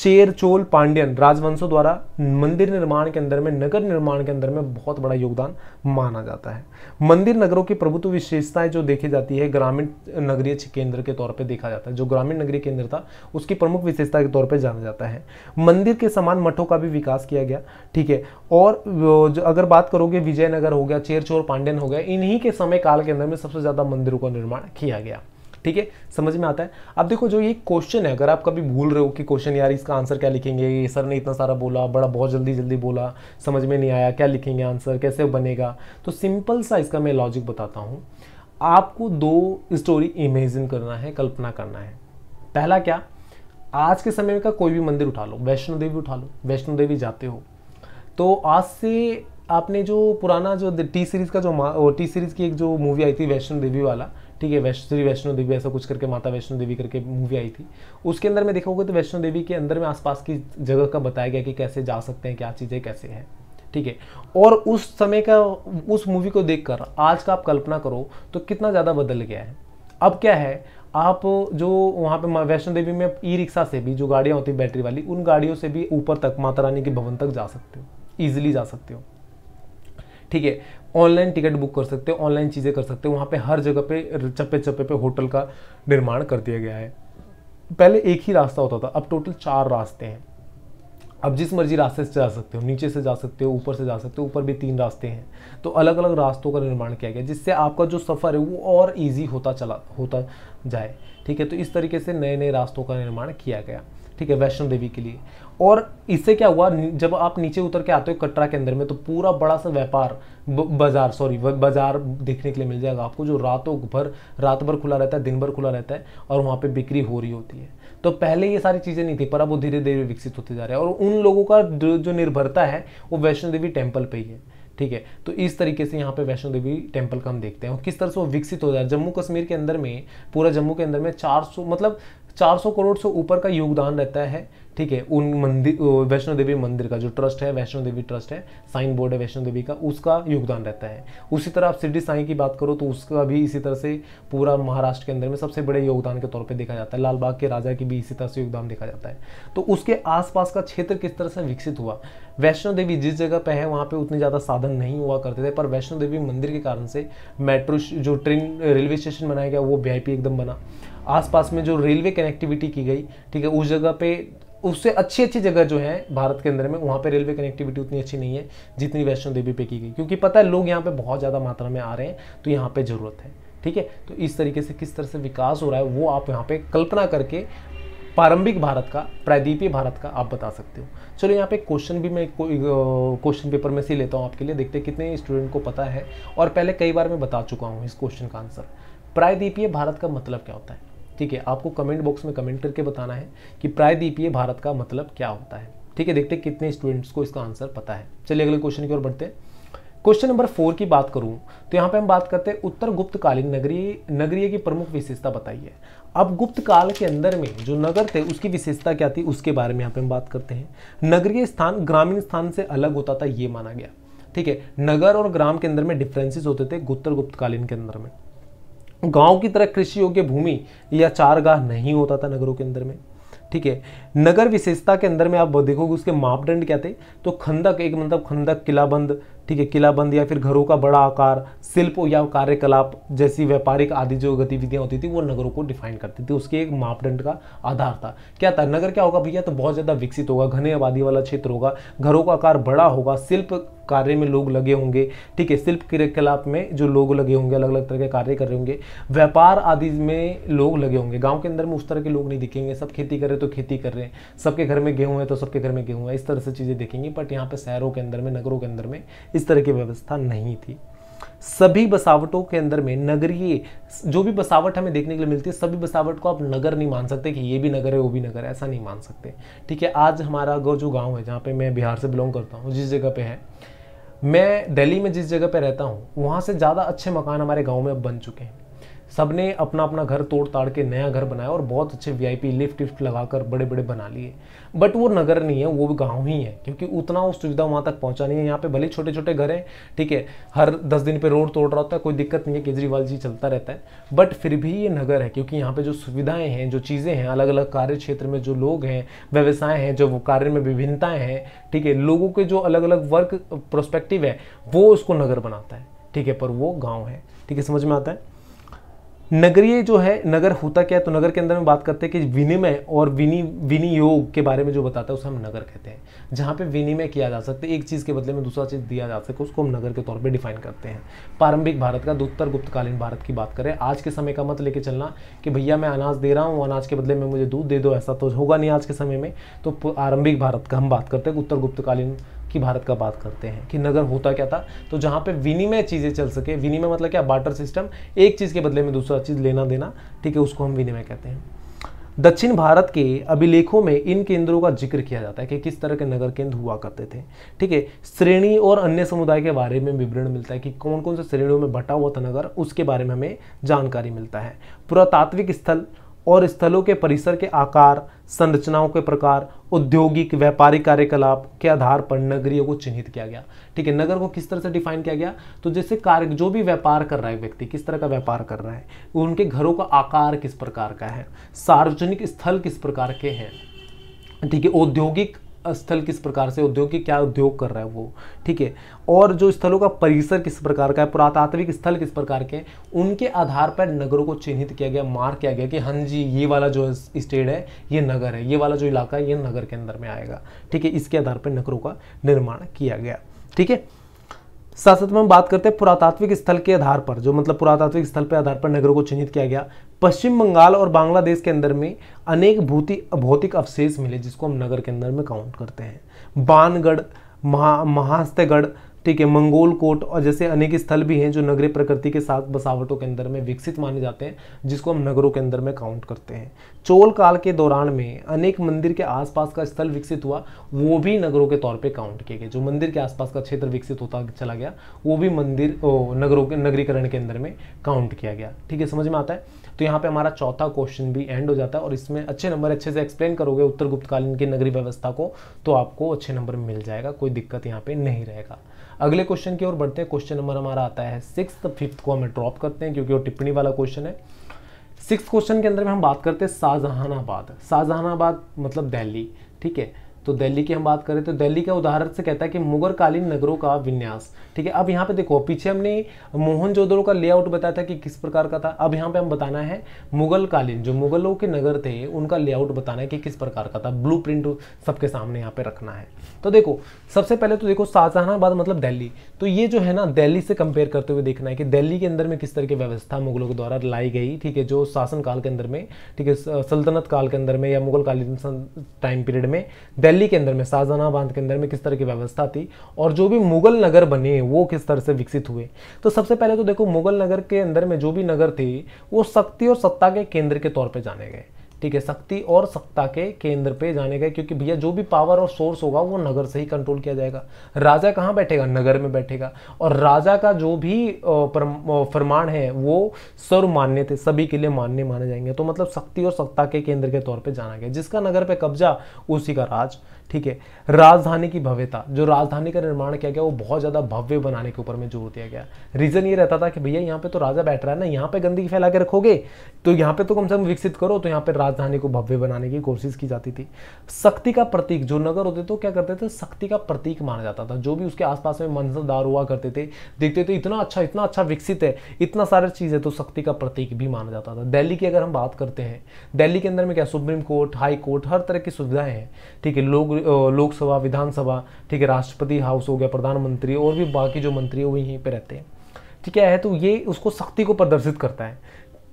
चेरचोल पांड्यन राजवंशों द्वारा मंदिर निर्माण के अंदर में नगर निर्माण के अंदर में बहुत बड़ा योगदान माना जाता है मंदिर नगरों की प्रभुत्व विशेषताएं जो देखी जाती है ग्रामीण नगरीय केंद्र के तौर पे देखा जाता है जो ग्रामीण नगरीय केंद्र था उसकी प्रमुख विशेषता के तौर पे जाना जाता है मंदिर के समान मठों का भी विकास किया गया ठीक है और अगर बात करोगे विजयनगर हो गया चेरचोर पांड्यन हो गया इन्हीं के समय काल के अंदर में सबसे ज़्यादा मंदिरों का निर्माण किया गया ठीक है समझ में आता है अब देखो जो ये क्वेश्चन है अगर आप कभी भूल रहे हो कि क्वेश्चन यार इसका आंसर क्या लिखेंगे ये सर ने इतना सारा बोला बड़ा बहुत जल्दी जल्दी बोला समझ में नहीं आया क्या लिखेंगे आंसर कैसे बनेगा तो सिंपल सा इसका मैं लॉजिक बताता हूँ आपको दो स्टोरी इमेजिन करना है कल्पना करना है पहला क्या आज के समय का कोई भी मंदिर उठा लो वैष्णो देवी उठा लो वैष्णो देवी जाते हो तो आज से आपने जो पुराना जो टी सीरीज़ का जो टी सीरीज़ की एक जो मूवी आई थी वैष्णो देवी वाला ठीक है श्री वैष्णो देवी ऐसा कुछ करके माता वैष्णो देवी करके मूवी आई थी उसके अंदर में देखोगे तो वैष्णो देवी के अंदर में आसपास की जगह का बताया गया कि कैसे जा सकते हैं क्या चीज़ें कैसे हैं ठीक है और उस समय का उस मूवी को देखकर आज का आप कल्पना करो तो कितना ज़्यादा बदल गया है अब क्या है आप जो वहाँ पे वैष्णो देवी में ई रिक्शा से भी जो गाड़ियाँ होती हैं बैटरी वाली उन गाड़ियों से भी ऊपर तक माता रानी के भवन तक जा सकते हो ईजिली जा सकते हो ठीक है ऑनलाइन टिकट बुक कर सकते हो ऑनलाइन चीज़ें कर सकते हो वहाँ पे हर जगह पे चप्पे चप्पे पे होटल का निर्माण कर दिया गया है पहले एक ही रास्ता होता था अब टोटल चार रास्ते हैं अब जिस मर्जी रास्ते से जा सकते हो नीचे से जा सकते हो ऊपर से जा सकते हो ऊपर भी तीन रास्ते हैं तो अलग अलग रास्तों का निर्माण किया गया जिससे आपका जो सफ़र है वो और ईजी होता चला होता जाए ठीक है तो इस तरीके से नए नए रास्तों का निर्माण किया गया ठीक है वैष्णो देवी के लिए और इससे क्या हुआ जब आप नीचे उतर के आते हो कटरा के अंदर में तो पूरा बड़ा सा व्यापार बाजार सॉरी बाजार देखने के लिए मिल जाएगा आपको जो रातों भर रात भर खुला रहता है दिन भर खुला रहता है और वहाँ पे बिक्री हो रही होती है तो पहले ये सारी चीज़ें नहीं थी पर अब वो धीरे धीरे विकसित होते जा रहे हैं और उन लोगों का जो निर्भरता है वो वैष्णो देवी टेम्पल पर ही है ठीक है तो इस तरीके से यहाँ पे वैष्णो देवी टेम्पल का हम देखते हैं किस तरह से वो विकसित हो जाए जम्मू कश्मीर के अंदर में पूरा जम्मू के अंदर में 400 मतलब 400 करोड़ से ऊपर का योगदान रहता है ठीक है उन मंदिर वैष्णो देवी मंदिर का जो ट्रस्ट है वैष्णो देवी ट्रस्ट है साइन बोर्ड है वैष्णो देवी का उसका योगदान रहता है उसी तरह आप सिडी साई की बात करो तो उसका भी इसी तरह से पूरा महाराष्ट्र के अंदर में सबसे बड़े योगदान के तौर पर देखा जाता है लालबाग के राजा की भी इसी तरह से योगदान देखा जाता है तो उसके आसपास का क्षेत्र किस तरह से विकसित हुआ वैष्णो देवी जिस जगह पर है वहाँ पर उतने ज़्यादा साधन नहीं हुआ करते थे पर वैष्णो देवी मंदिर के कारण से मेट्रो जो ट्रेन रेलवे स्टेशन बनाया गया वो वी एकदम बना आसपास में जो रेलवे कनेक्टिविटी की गई ठीक है उस जगह पे उससे अच्छी अच्छी जगह जो है भारत के अंदर में वहाँ पे रेलवे कनेक्टिविटी उतनी अच्छी नहीं है जितनी वैष्णो देवी पे की गई क्योंकि पता है लोग यहाँ पे बहुत ज़्यादा मात्रा में आ रहे हैं तो यहाँ पे ज़रूरत है ठीक है तो इस तरीके से किस तरह से विकास हो रहा है वो आप यहाँ पे कल्पना करके प्रारंभिक भारत का प्रायद्वीपीय भारत का आप बता सकते हो चलो यहाँ पे क्वेश्चन भी मैं क्वेश्चन पेपर में से लेता हूँ आपके लिए देखते हैं कितने स्टूडेंट को पता है और पहले कई बार मैं बता चुका हूँ इस क्वेश्चन का आंसर प्रायद्वीपीय भारत का मतलब क्या होता है ठीक है आपको कमेंट बॉक्स में कमेंट करके बताना है कि प्रायद्वीपीय भारत का मतलब क्या होता है ठीक है देखते हैं कितने स्टूडेंट्स को इसका आंसर पता है चलिए अगले क्वेश्चन की ओर बढ़ते हैं क्वेश्चन नंबर फोर की बात करूं तो यहाँ पे हम बात करते हैं उत्तर गुप्त कालीन नगरीय नगरीय की प्रमुख विशेषता बताइए अब गुप्त काल के अंदर में जो नगर थे उसकी विशेषता क्या थी उसके बारे में यहाँ पे हम बात करते हैं नगरीय स्थान ग्रामीण स्थान से अलग होता था ये माना गया ठीक है नगर और ग्राम के अंदर में डिफरेंसेस होते थे उत्तर गुप्तकालीन के अंदर में गांव की तरह कृषि योग्य भूमि या चारगाह नहीं होता था नगरों के अंदर में ठीक है नगर विशेषता के अंदर में आप देखोगे उसके मापदंड क्या थे तो खंदक एक मतलब खंदक किलाबंद ठीक है किलाबंद या फिर घरों का बड़ा आकार शिल्प या कार्यकलाप जैसी व्यापारिक आदि जो गतिविधियां होती थी वो नगरों को डिफाइन करती थी उसके एक मापदंड का आधार था क्या था नगर क्या होगा भैया तो बहुत ज़्यादा विकसित होगा घने आबादी वाला क्षेत्र होगा घरों का आकार बड़ा होगा शिल्प कार्य में लोग लगे होंगे ठीक है शिल्प क्रियाकलाप में जो लोग लगे होंगे अलग अलग तरह के कार्य कर रहे होंगे व्यापार आदि में लोग लगे होंगे गांव के अंदर में उस तरह के लोग नहीं दिखेंगे सब खेती कर रहे तो खेती कर रहे हैं सबके घर में गेहूं है तो सबके घर में गेहूं है इस तरह से चीज़ें देखेंगे बट यहाँ पर शहरों के अंदर में नगरों के अंदर में इस तरह की व्यवस्था नहीं थी सभी बसावटों के अंदर में नगरीय जो भी बसावट हमें देखने के लिए मिलती है सभी बसावट को आप नगर नहीं मान सकते कि ये भी नगर है वो भी नगर है ऐसा नहीं मान सकते ठीक है आज हमारा गो जो गांव है जहाँ पे मैं बिहार से बिलोंग करता हूँ जिस जगह पे है मैं दिल्ली में जिस जगह पे रहता हूँ वहाँ से ज़्यादा अच्छे मकान हमारे गाँव में अब बन चुके हैं सब ने अपना अपना घर तोड़ ताड़ के नया घर बनाया और बहुत अच्छे वी लिफ्ट विफ्ट लगाकर बड़े बड़े बना लिए बट वो नगर नहीं है वो गाँव ही है क्योंकि उतना उस सुविधा वहाँ तक पहुँचा नहीं है यहाँ पे भले छोटे छोटे घर हैं ठीक है हर दस दिन पे रोड तोड़ रहा होता है कोई दिक्कत नहीं है केजरीवाल जी चलता रहता है बट फिर भी ये नगर है क्योंकि यहाँ पे जो सुविधाएं हैं जो चीज़ें हैं अलग अलग कार्य क्षेत्र में जो लोग हैं व्यवसाय हैं जो कार्य में विभिन्नताएँ हैं ठीक है लोगों के जो अलग अलग वर्क प्रोस्पेक्टिव है वो उसको नगर बनाता है ठीक है पर वो गाँव है ठीक है समझ में आता है नगरीय जो है नगर होता क्या है तो नगर के अंदर में बात करते हैं कि विनिमय और विनि विनियोग के बारे में जो बताता है उसे हम नगर कहते हैं जहाँ पे विनिमय किया जा सकता है एक चीज़ के बदले में दूसरा चीज़ दिया जा सके उसको हम नगर के तौर पर डिफाइन करते हैं प्रारंभिक भारत का उत्तर गुप्तकालीन भारत की बात करें आज के समय का मत लेके चलना कि भैया मैं अनाज दे रहा हूँ अनाज के बदले में मुझे दूध दे दो ऐसा तो होगा नहीं आज के समय में तो आरंभिक भारत का हम बात करते हैं उत्तर गुप्तकालीन की भारत का बात करते हैं कि नगर होता क्या था तो जहाँ पे विनिमय चीज़ें चल सके विनिमय मतलब क्या बाटर सिस्टम एक चीज़ के बदले में दूसरा चीज़ लेना देना ठीक है उसको हम विनिमय कहते हैं दक्षिण भारत के अभिलेखों में इन केंद्रों का जिक्र किया जाता है कि किस तरह के नगर केंद्र हुआ करते थे ठीक है श्रेणी और अन्य समुदाय के बारे में विवरण मिलता है कि कौन कौन से श्रेणियों में बटा हुआ था नगर उसके बारे में हमें जानकारी मिलता है पुरातात्विक स्थल और स्थलों के परिसर के आकार संरचनाओं के प्रकार औद्योगिक व्यापारिक कार्यकलाप के आधार पर नगरियों को चिन्हित किया गया ठीक है नगर को किस तरह से डिफाइन किया गया तो जैसे कार्य जो भी व्यापार कर रहा है व्यक्ति किस तरह का व्यापार कर रहा है उनके घरों का आकार किस प्रकार का है सार्वजनिक स्थल किस प्रकार के हैं ठीक है औद्योगिक स्थल किस प्रकार से उद्योग की क्या उद्योग कर रहा है वो ठीक है और जो स्थलों का परिसर किस प्रकार का है पुरातात्विक स्थल किस प्रकार के उनके आधार पर नगरों को चिन्हित किया गया मार्क किया गया कि हाँ जी ये वाला जो स्टेट है ये नगर है ये वाला जो इलाका है ये नगर के अंदर में आएगा ठीक है इसके आधार पर नगरों का निर्माण किया गया ठीक है साथ साथ में हम बात करते हैं पुरातात्विक स्थल के आधार पर जो मतलब पुरातात्विक स्थल पर आधार पर नगरों को चिन्हित किया गया पश्चिम बंगाल और बांग्लादेश के अंदर में अनेक भूति भौतिक अवशेष मिले जिसको हम नगर के अंदर में काउंट करते हैं बानगढ़ महा महास्तगढ़ ठीक है मंगोल कोट और जैसे अनेक स्थल भी हैं जो नगरीय प्रकृति के साथ बसावटों के अंदर में विकसित माने जाते हैं जिसको हम नगरों के अंदर में काउंट करते हैं चोल काल के दौरान में अनेक मंदिर के आसपास का स्थल विकसित हुआ वो भी नगरों के तौर पे काउंट किए गए जो मंदिर के आसपास का क्षेत्र विकसित होता चला गया वो भी मंदिर ओ, नगरों के नगरीकरण के अंदर में काउंट किया गया ठीक है समझ में आता है तो यहाँ पे हमारा चौथा क्वेश्चन भी एंड हो जाता है और इसमें अच्छे नंबर अच्छे से एक्सप्लेन करोगे उत्तर गुप्तकालीन की नगरी व्यवस्था को तो आपको अच्छे नंबर मिल जाएगा कोई दिक्कत यहाँ पे नहीं रहेगा अगले क्वेश्चन की ओर बढ़ते हैं क्वेश्चन नंबर हमारा आता है सिक्स फिफ्थ को हमें ड्रॉप करते हैं क्योंकि वो टिप्पणी वाला क्वेश्चन है सिक्स क्वेश्चन के अंदर में हम बात करते हैं शाहजहानाबाद शाहजहानाबाद मतलब दिल्ली ठीक है तो दिल्ली की हम बात करें तो दिल्ली का उदाहरण से कहता है कि मुगलकालीन नगरों का विन्यास ठीक है अब यहाँ पे देखो पीछे हमने मोहन जोदड़ो का लेआउट बताया था कि किस प्रकार का था अब यहाँ पे हम बताना है मुगल कालीन जो मुगलों के नगर थे उनका लेआउट बताना है कि किस प्रकार का था ब्लू प्रिंट सबके सामने यहाँ पे रखना है तो देखो सबसे पहले तो देखो शाहजहानाबाद मतलब दिल्ली तो ये जो है ना दिल्ली से कंपेयर करते हुए देखना है कि दिल्ली के अंदर में किस तरह की व्यवस्था मुगलों के द्वारा लाई गई ठीक है जो शासन काल के अंदर में ठीक है सल्तनत काल के अंदर में या मुगल कालीन टाइम पीरियड में दिल्ली के अंदर में शाहजहां बांध के अंदर में किस तरह की व्यवस्था थी और जो भी मुगल नगर बने वो किस तरह से विकसित हुए तो सबसे पहले तो देखो मुगल नगर के अंदर में जो भी नगर थे वो शक्ति और सत्ता के केंद्र के तौर पर जाने गए ठीक है शक्ति और सत्ता के केंद्र पे जाने गए क्योंकि भैया जो भी पावर और सोर्स होगा वो नगर से ही कंट्रोल किया जाएगा राजा कहाँ बैठेगा नगर में बैठेगा और राजा का जो भी फरमान है वो सर्वमान्य थे सभी के लिए मान्य माने जाएंगे तो मतलब शक्ति और सत्ता के केंद्र के तौर पर जाना गया जिसका नगर पर कब्जा उसी का राज ठीक है राजधानी की भव्यता जो राजधानी का निर्माण किया गया वो बहुत ज़्यादा भव्य बनाने के ऊपर में जोर दिया गया रीज़न ये रहता था कि भैया यहाँ पे तो राजा बैठ रहा है ना यहाँ पे गंदगी फैला के रखोगे तो यहाँ पे तो कम से कम विकसित करो तो यहाँ पे राजधानी को भव्य बनाने की कोशिश की जाती थी शक्ति का प्रतीक जो नगर होते तो क्या करते थे शक्ति का प्रतीक माना जाता था जो भी उसके आसपास में मंजरदार हुआ करते थे देखते थे इतना अच्छा इतना अच्छा विकसित है इतना सारा चीज़ है तो शक्ति का प्रतीक भी माना जाता था दिल्ली की अगर हम बात करते हैं दिल्ली के अंदर में क्या सुप्रीम कोर्ट हाई कोर्ट हर तरह की सुविधाएं हैं ठीक है लोग लोकसभा विधानसभा ठीक है राष्ट्रपति हाउस हो गया प्रधानमंत्री और भी बाकी जो मंत्री है वो यहीं पर रहते हैं ठीक है तो ये उसको सख्ती को प्रदर्शित करता है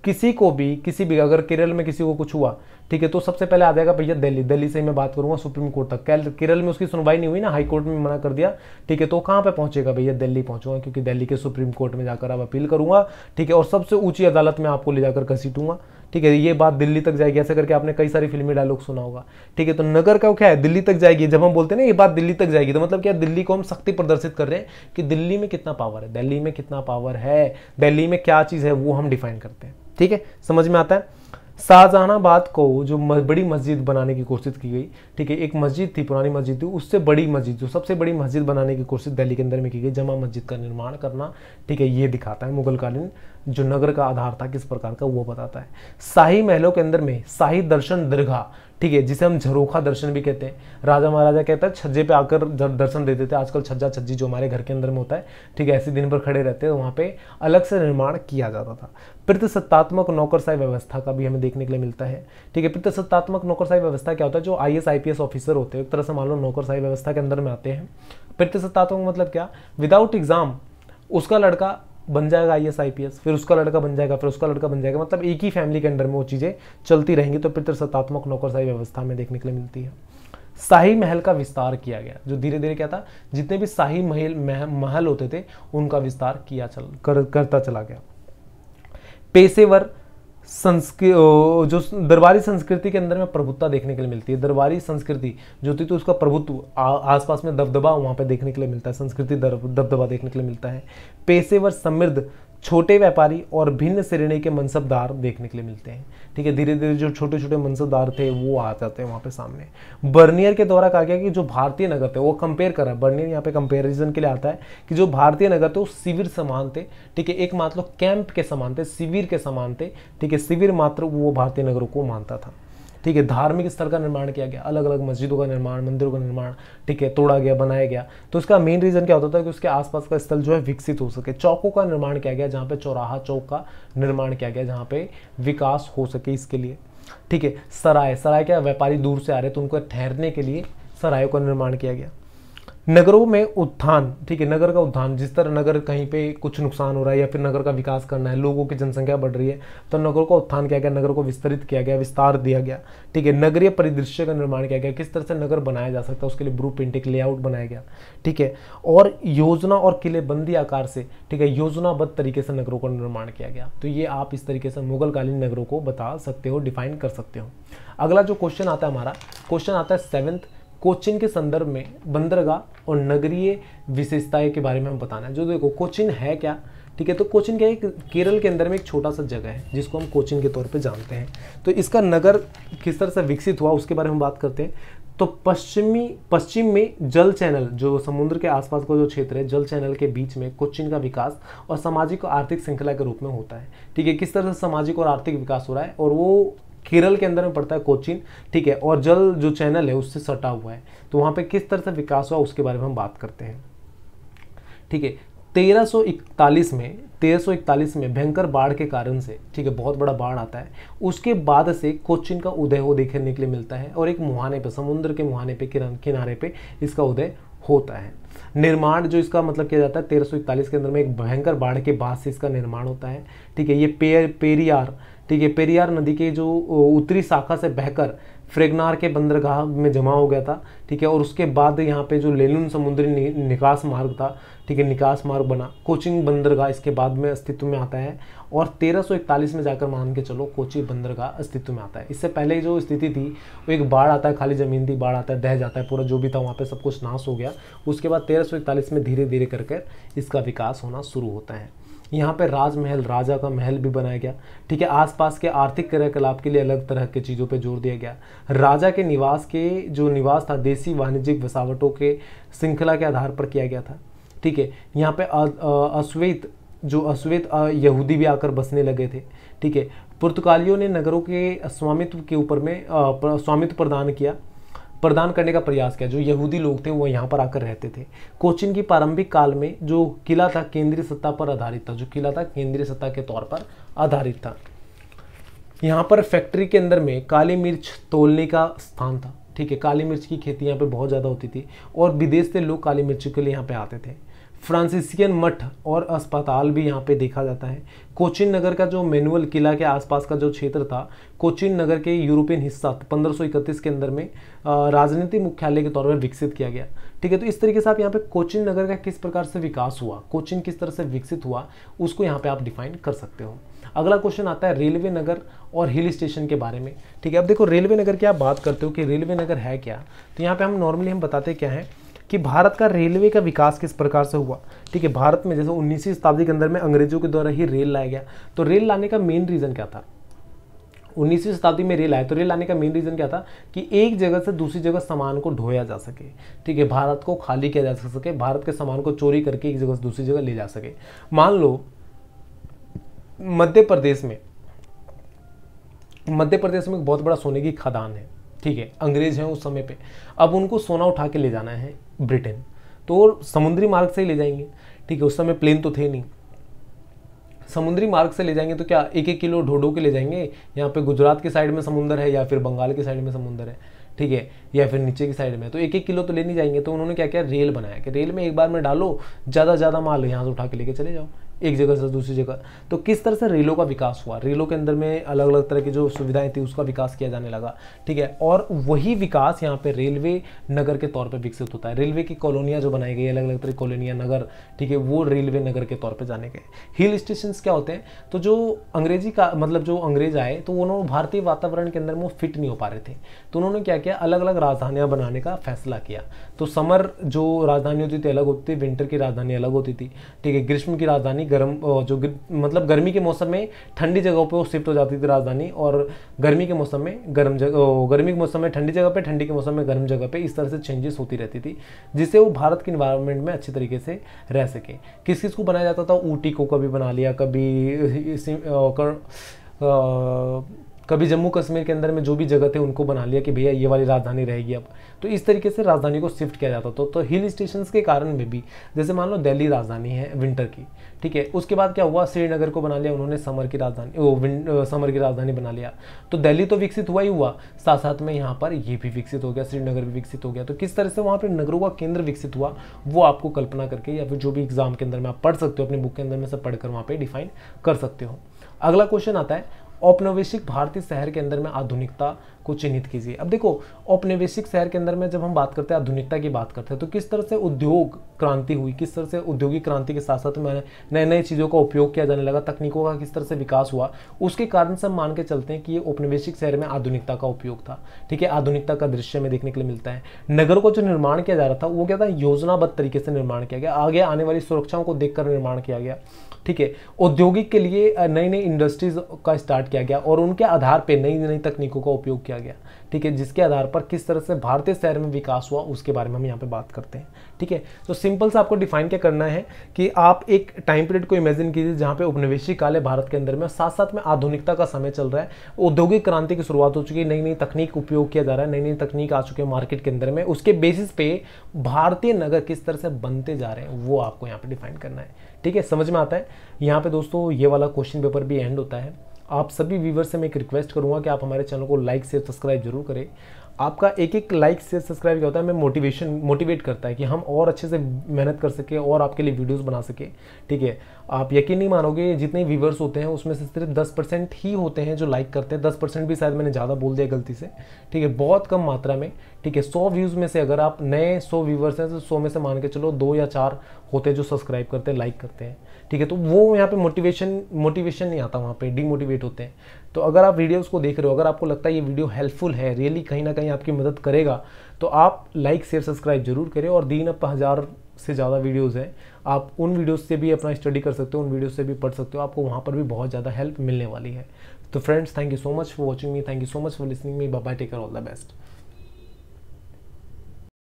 किसी को भी किसी भी अगर केरल में किसी को कुछ हुआ ठीक है तो सबसे पहले आ जाएगा भैया दिल्ली दिल्ली से मैं बात करूंगा सुप्रीम कोर्ट तक केरल में उसकी सुनवाई नहीं हुई ना हाई कोर्ट में मना कर दिया ठीक है तो कहां पे पहुंचेगा भैया दिल्ली पहुंचूंगा क्योंकि दिल्ली के सुप्रीम कोर्ट में जाकर अब अपील करूंगा ठीक है और सबसे ऊंची अदालत में आपको ले जाकर घसीटूंगा ठीक है ये बात दिल्ली तक जाएगी ऐसा करके आपने कई सारी फिल्मी डायलॉग सुना होगा ठीक है तो नगर का क्या है दिल्ली तक जाएगी जब हम बोलते हैं ना ये बात दिल्ली तक जाएगी तो मतलब क्या दिल्ली को हम शक्ति प्रदर्शित कर रहे हैं कि दिल्ली में कितना पावर है दिल्ली में कितना पावर है दिल्ली में क्या चीज़ है वो हम डिफाइन करते हैं ठीक है समझ में आता है शाहजहानाबाद को जो बड़ी मस्जिद बनाने की कोशिश की गई ठीक है एक मस्जिद थी पुरानी मस्जिद थी उससे बड़ी मस्जिद जो सबसे बड़ी मस्जिद बनाने की कोशिश दिल्ली के अंदर में की गई जमा मस्जिद का निर्माण करना ठीक है ये दिखाता है मुगलकालीन जो नगर का आधार था किस प्रकार का वो बताता है शाही महलों के अंदर में शाही दर्शन दीर्घा ठीक है जिसे हम झरोखा दर्शन भी कहते हैं राजा महाराजा कहता है छज्जे पे आकर दर्शन देते थे आजकल छज्जा छज्जी जो हमारे घर के अंदर में होता है ठीक है ऐसे दिन भर खड़े रहते हैं वहाँ पे अलग से निर्माण किया जाता था प्रतिसत्तात्मक नौकरशाही व्यवस्था का भी हमें देखने के लिए मिलता है ठीक है प्रतिसत्तात्मक नौकरशाही व्यवस्था क्या होता है जो आई एस आई ऑफिसर होते हैं एक तरह से मान लो नौकरशाही व्यवस्था के अंदर में आते हैं प्रतिसत्तात्मक मतलब क्या विदाउट एग्जाम उसका लड़का बन जाएगा आई एस फिर उसका लड़का बन जाएगा फिर उसका लड़का बन जाएगा मतलब एक ही फैमिली के अंडर में वो चीज़ें चलती रहेंगी तो पितृसत्तात्मक तो नौकरशाही व्यवस्था में देखने के लिए मिलती है शाही महल का विस्तार किया गया जो धीरे धीरे क्या था जितने भी शाही महल महल होते थे उनका विस्तार किया चल कर, करता चला गया पेशेवर संस्कृ जो दरबारी संस्कृति के अंदर में प्रभुत्ता देखने के लिए मिलती है दरबारी संस्कृति जो थी तो उसका प्रभुत्व आसपास में दबदबा वहाँ पे देखने के लिए मिलता है संस्कृति दबदबा देखने के लिए मिलता है पेशेवर समृद्ध छोटे व्यापारी और भिन्न श्रेणी के मनसबदार देखने के लिए मिलते हैं ठीक है धीरे धीरे जो छोटे छोटे मनसबदार थे वो आ जाते हैं वहाँ पे सामने बर्नियर के द्वारा कहा गया कि जो भारतीय नगर थे वो कंपेयर करा बर्नियर यहाँ पे कंपेरिजन के लिए आता है कि जो भारतीय नगर थे वो शिविर समान थे ठीक है एक मात्र मतलब कैंप के समान थे शिविर के समान थे ठीक है शिविर मात्र वो भारतीय नगरों को मानता था ठीक है धार्मिक स्थल का निर्माण किया गया अलग अलग मस्जिदों का निर्माण मंदिरों का निर्माण ठीक है तोड़ा गया बनाया गया तो इसका मेन रीज़न क्या होता था कि उसके आसपास का स्थल जो है विकसित हो सके चौकों का निर्माण किया गया जहाँ पे चौराहा चौक का निर्माण किया गया जहाँ पे विकास हो सके इसके लिए ठीक है सराय सराय क्या व्यापारी दूर से आ रहे तो उनको ठहरने के लिए सरायों का निर्माण किया गया नगरों में उत्थान ठीक है नगर का उत्थान जिस तरह नगर कहीं पे कुछ नुकसान हो रहा है या फिर नगर का विकास करना है लोगों की जनसंख्या बढ़ रही है तो नगरों का उत्थान किया गया नगर को विस्तृत किया गया विस्तार दिया गया ठीक है नगरीय परिदृश्य का निर्माण किया गया किस तरह से नगर बनाया जा सकता है उसके लिए ब्रू पेंटिक लेआउट बनाया गया ठीक है और योजना और किलेबंदी आकार से ठीक है योजनाबद्ध तरीके से नगरों का निर्माण किया गया तो ये आप इस तरीके से मुगलकालीन नगरों को बता सकते हो डिफाइन कर सकते हो अगला जो क्वेश्चन आता है हमारा क्वेश्चन आता है सेवन्थ कोचिन के संदर्भ में बंदरगाह और नगरीय विशेषताएं के बारे में हम बताना है जो देखो कोचिन है क्या ठीक है तो कोचिन क्या एक केरल के अंदर में एक छोटा सा जगह है जिसको हम कोचिन के तौर पे जानते हैं तो इसका नगर किस तरह से विकसित हुआ उसके बारे में हम बात करते हैं तो पश्चिमी पश्चिम में जल चैनल जो समुद्र के आसपास का जो क्षेत्र है जल चैनल के बीच में कोचिन का विकास और सामाजिक और आर्थिक श्रृंखला के रूप में होता है ठीक है किस तरह से सामाजिक और आर्थिक विकास हो रहा है और वो केरल के अंदर में पड़ता है कोचिन ठीक है और जल जो चैनल है उससे सटा हुआ है तो वहाँ पे किस तरह से विकास हुआ उसके बारे में हम बात करते हैं ठीक है 1341 में 1341 में भयंकर बाढ़ के कारण से ठीक है बहुत बड़ा बाढ़ आता है उसके बाद से कोचिन का उदय हो देखने के लिए मिलता है और एक मुहाने पर समुद्र के मुहाने पे किनारे पे इसका उदय होता है निर्माण जो इसका मतलब किया जाता है 1341 के अंदर में एक भयंकर बाढ़ के बाद से इसका निर्माण होता है ठीक है ये पेर पेरियार ठीक है पेरियार नदी के जो उत्तरी शाखा से बहकर फ्रेगनार के बंदरगाह में जमा हो गया था ठीक है और उसके बाद यहाँ पे जो लेलुन समुद्री नि, निकास मार्ग था ठीक है निकास मार्ग बना कोचिंग बंदरगाह इसके बाद में अस्तित्व में आता है और 1341 में जाकर मान के चलो कोची बंदरगाह अस्तित्व में आता है इससे पहले जो स्थिति थी वो एक बाढ़ आता है खाली ज़मीन थी बाढ़ आता है दह जाता है पूरा जो भी था वहाँ पर सब कुछ नाश हो गया उसके बाद तेरह में धीरे धीरे करके इसका विकास होना शुरू होता है यहाँ पे राजमहल राजा का महल भी बनाया गया ठीक है आसपास के आर्थिक क्रियाकलाप के लिए अलग तरह के चीज़ों पे जोर दिया गया राजा के निवास के जो निवास था देसी वाणिज्यिक वसावटों के श्रृंखला के आधार पर किया गया था ठीक है यहाँ पे अश्वेत जो अश्वेत यहूदी भी आकर बसने लगे थे ठीक है पुर्तगालियों ने नगरों के स्वामित्व के ऊपर में स्वामित्व प्रदान किया प्रदान करने का प्रयास किया जो यहूदी लोग थे वो यहाँ पर आकर रहते थे कोचिन की प्रारंभिक काल में जो किला था केंद्रीय सत्ता पर आधारित था जो किला था केंद्रीय सत्ता के तौर पर आधारित था यहाँ पर फैक्ट्री के अंदर में काली मिर्च तोलने का स्थान था ठीक है काली मिर्च की खेती यहाँ पे बहुत ज़्यादा होती थी और विदेश से लोग काली मिर्च के लिए यहाँ पे आते थे फ्रांसिसियन मठ और अस्पताल भी यहाँ पे देखा जाता है कोचिन नगर का जो मैनुअल किला के आसपास का जो क्षेत्र था कोचिन नगर के यूरोपियन हिस्सा पंद्रह के अंदर में राजनीति मुख्यालय के तौर पर विकसित किया गया ठीक है तो इस तरीके से आप यहाँ पे कोचिन नगर का किस प्रकार से विकास हुआ कोचिन किस तरह से विकसित हुआ उसको यहाँ पर आप डिफाइन कर सकते हो अगला क्वेश्चन आता है रेलवे नगर और हिल स्टेशन के बारे में ठीक है अब देखो रेलवे नगर की आप बात करते हो कि रेलवे नगर है क्या तो यहाँ पर हम नॉर्मली हम बताते क्या है कि भारत का रेलवे का विकास किस प्रकार से हुआ ठीक है भारत में जैसे उन्नीसवीं शताब्दी के अंदर में अंग्रेजों के द्वारा ही रेल लाया गया तो रेल लाने का मेन रीज़न क्या था उन्नीसवीं शताब्दी में रेल आया तो रेल लाने का मेन रीज़न क्या था कि एक जगह से दूसरी जगह सामान को ढोया जा सके ठीक है भारत को खाली किया जा सके भारत के सामान को चोरी करके एक जगह से दूसरी जगह ले जा सके मान लो मध्य प्रदेश में मध्य प्रदेश में एक बहुत बड़ा सोने की खदान है ठीक है अंग्रेज हैं उस समय पे अब उनको सोना उठा के ले जाना है ब्रिटेन तो समुद्री मार्ग से ही ले जाएंगे ठीक है उस समय प्लेन तो थे नहीं समुद्री मार्ग से ले जाएंगे तो क्या एक एक किलो ढोडो के ले जाएंगे यहाँ पे गुजरात के साइड में समुंदर है या फिर बंगाल के साइड में समुंदर है ठीक है या फिर नीचे की साइड में तो एक एक किलो तो ले नहीं जाएंगे तो उन्होंने क्या किया रेल बनाया कि रेल में एक बार में डालो ज़्यादा ज़्यादा माल यहाँ से उठा के लेके चले जाओ एक जगह से दूसरी जगह तो किस तरह से रेलों का विकास हुआ रेलों के अंदर में अलग अलग तरह की जो सुविधाएं थी उसका विकास किया जाने लगा ठीक है और वही विकास यहाँ पे रेलवे नगर के तौर पे विकसित होता है रेलवे की कॉलोनियाँ जो बनाई गई अलग अलग तरह की कॉलोनियाँ नगर ठीक है वो रेलवे नगर के तौर पर जाने गए हिल स्टेशन क्या होते हैं तो जो अंग्रेजी का मतलब जो अंग्रेज आए तो उन्होंने भारतीय वातावरण के अंदर में वो फिट नहीं हो पा रहे थे तो उन्होंने क्या किया अलग अलग राजधानियाँ बनाने का फैसला किया तो समर जो राजधानी होती थी अलग होती थी विंटर की राजधानी अलग होती थी ठीक है ग्रीष्म की राजधानी गर्म जो मतलब गर्मी के मौसम में ठंडी जगहों पर वो शिफ्ट हो जाती थी राजधानी और गर्मी के मौसम में गर्म जगह गर्मी के मौसम में ठंडी जगह पे ठंडी के मौसम में गर्म जगह पे इस तरह से चेंजेस होती रहती थी जिससे वो भारत के इन्वायरमेंट में अच्छे तरीके से रह सके किस किस को बनाया जाता था ऊटी को कभी बना लिया कभी कभी जम्मू कश्मीर के अंदर में जो भी जगह थे उनको बना लिया कि भैया ये वाली राजधानी रहेगी अब तो इस तरीके से राजधानी को शिफ्ट किया जाता था तो हिल स्टेशन के कारण में भी जैसे मान लो दिल्ली राजधानी है विंटर की ठीक है उसके बाद क्या हुआ श्रीनगर को बना लिया उन्होंने समर की राजधानी वो समर की राजधानी बना लिया तो दिल्ली तो विकसित हुआ ही हुआ साथ साथ में यहाँ पर ये भी विकसित हो गया श्रीनगर भी विकसित हो गया तो किस तरह से वहाँ पर नगरों का केंद्र विकसित हुआ वो आपको कल्पना करके या फिर जो भी एग्जाम के अंदर में आप पढ़ सकते हो अपने बुक के अंदर में सब पढ़कर वहाँ पर डिफाइन कर सकते हो अगला क्वेश्चन आता है औपनिवेशिक भारतीय शहर के अंदर में आधुनिकता को चिन्हित कीजिए अब देखो औपनिवेशिक शहर के अंदर में जब हम बात करते हैं आधुनिकता की बात करते हैं तो किस तरह से उद्योग क्रांति हुई किस तरह से औद्योगिक क्रांति के साथ साथ मैंने नए नए चीज़ों का उपयोग किया जाने लगा तकनीकों का किस तरह से विकास हुआ उसके कारण से हम मान के चलते हैं कि ये औपनिवेशिक शहर में आधुनिकता का उपयोग था ठीक है आधुनिकता का दृश्य में देखने के लिए मिलता है नगर को जो निर्माण किया जा रहा था वो क्या था योजनाबद्ध तरीके से निर्माण किया गया आगे आने वाली सुरक्षाओं को देखकर निर्माण किया गया ठीक है औद्योगिक के लिए नई नई इंडस्ट्रीज का स्टार्ट किया गया और उनके आधार पर नई नई तकनीकों का उपयोग किया गया ठीक है जिसके आधार पर किस तरह से भारतीय शहर में विकास हुआ उसके बारे में हम यहाँ पे बात करते हैं ठीक है तो सिंपल सा आपको डिफाइन क्या करना है कि आप एक टाइम पीरियड को इमेजिन कीजिए जहाँ पे उपनिवेशी काल है भारत के अंदर में साथ साथ में आधुनिकता का समय चल रहा है औद्योगिक क्रांति की शुरुआत हो चुकी है नई नई तकनीक उपयोग किया जा रहा है नई नई तकनीक आ चुकी है मार्केट के अंदर में उसके बेसिस पे भारतीय नगर किस तरह से बनते जा रहे हैं वो आपको यहाँ पर डिफाइन करना है ठीक है समझ में आता है यहाँ पर दोस्तों ये वाला क्वेश्चन पेपर भी एंड होता है आप सभी व्यूवर से मैं एक रिक्वेस्ट करूँगा कि आप हमारे चैनल को लाइक से सब्सक्राइब जरूर करें आपका एक एक लाइक से सब्सक्राइब क्या होता है हमें मोटिवेशन मोटिवेट करता है कि हम और अच्छे से मेहनत कर सके और आपके लिए वीडियोस बना सके ठीक है आप यकीन नहीं मानोगे जितने व्यूवर्स होते हैं उसमें से सिर्फ दस परसेंट ही होते हैं जो लाइक करते हैं दस परसेंट भी शायद मैंने ज़्यादा बोल दिया गलती से ठीक है बहुत कम मात्रा में ठीक है सौ व्यूज़ में से अगर आप नए सौ व्यूवर्स हैं तो सौ में से मान के चलो दो या चार होते हैं जो सब्सक्राइब करते हैं लाइक करते हैं ठीक है तो वो यहाँ पे मोटिवेशन मोटिवेशन नहीं आता वहाँ पे डीमोटिवेट होते हैं तो अगर आप वीडियोस को देख रहे हो अगर आपको लगता है ये वीडियो हेल्पफुल है रियली कहीं ना कहीं आपकी मदद करेगा तो आप लाइक शेयर सब्सक्राइब जरूर करें और दीन अप हज़ार से ज़्यादा वीडियोस हैं आप उन वीडियोस से भी अपना स्टडी कर सकते हो उन वीडियोस से भी पढ़ सकते हो आपको वहाँ पर भी बहुत ज़्यादा हेल्प मिलने वाली है तो friends thank you so much for watching me thank you so much for listening me bye take all the best